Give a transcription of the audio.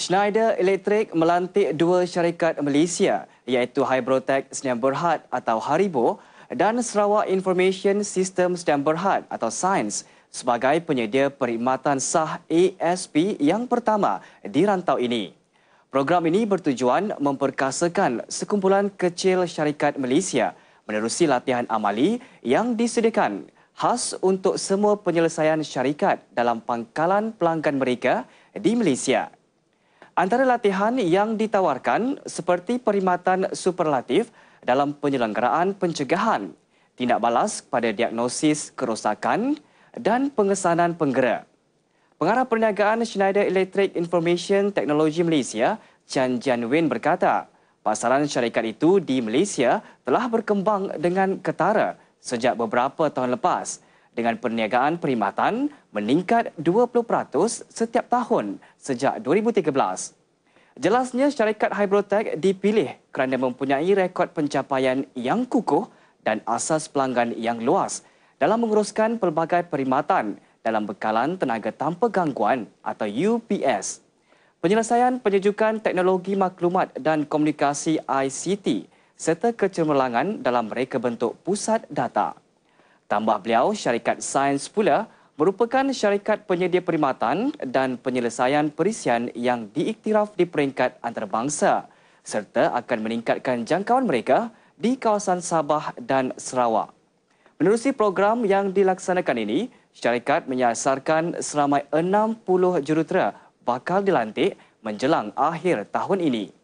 Schneider Electric melantik dua syarikat Malaysia iaitu Hybrotech Sdn Berhad atau Haribo dan Sarawak Information System Sdn Berhad atau SINES sebagai penyedia perkhidmatan sah ASP yang pertama di rantau ini. Program ini bertujuan memperkasakan sekumpulan kecil syarikat Malaysia menerusi latihan amali yang disediakan khas untuk semua penyelesaian syarikat dalam pangkalan pelanggan mereka di Malaysia. Antara latihan yang ditawarkan seperti perkhidmatan superlatif dalam penyelenggaraan pencegahan, tindak balas pada diagnosis kerosakan dan pengesanan penggera. Pengarah Perniagaan Schneider Electric Information Technology Malaysia, Chan Jian Wen berkata, pasaran syarikat itu di Malaysia telah berkembang dengan ketara sejak beberapa tahun lepas – dengan perniagaan perkhidmatan meningkat 20% setiap tahun sejak 2013. Jelasnya syarikat Hybrotech dipilih kerana mempunyai rekod pencapaian yang kukuh dan asas pelanggan yang luas dalam menguruskan pelbagai perkhidmatan dalam bekalan tenaga tanpa gangguan atau UPS. Penyelesaian penyejukan teknologi maklumat dan komunikasi ICT serta kecemerlangan dalam mereka bentuk pusat data. Tambah beliau, syarikat sains pula merupakan syarikat penyedia perkhidmatan dan penyelesaian perisian yang diiktiraf di peringkat antarabangsa serta akan meningkatkan jangkauan mereka di kawasan Sabah dan Sarawak. Menerusi program yang dilaksanakan ini, syarikat menyasarkan seramai 60 jurutera bakal dilantik menjelang akhir tahun ini.